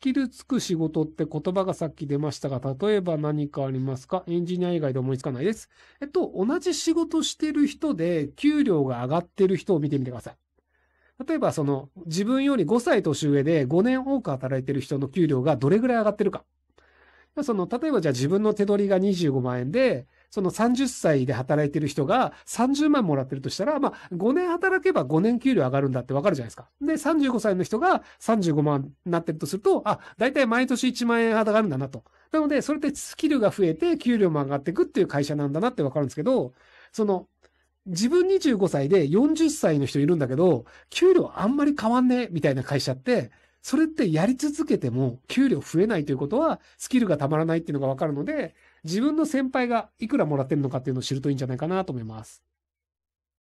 キるつく仕事って言葉がさっき出ましたが、例えば何かありますかエンジニア以外で思いつかないです。えっと、同じ仕事してる人で給料が上がってる人を見てみてください。例えばその自分より5歳年上で5年多く働いてる人の給料がどれぐらい上がってるか。その、例えばじゃあ自分の手取りが25万円で、その30歳で働いてる人が30万もらってるとしたら、まあ、5年働けば5年給料上がるんだってわかるじゃないですか。で、35歳の人が35万になってるとすると、あ、だいたい毎年1万円上がるんだなと。なので、それでスキルが増えて、給料も上がっていくっていう会社なんだなってわかるんですけど、その、自分25歳で40歳の人いるんだけど、給料あんまり変わんねえみたいな会社って、それってやり続けても給料増えないということは、スキルがたまらないっていうのがわかるので、自分の先輩がいくらもらってるのかっていうのを知るといいんじゃないかなと思います。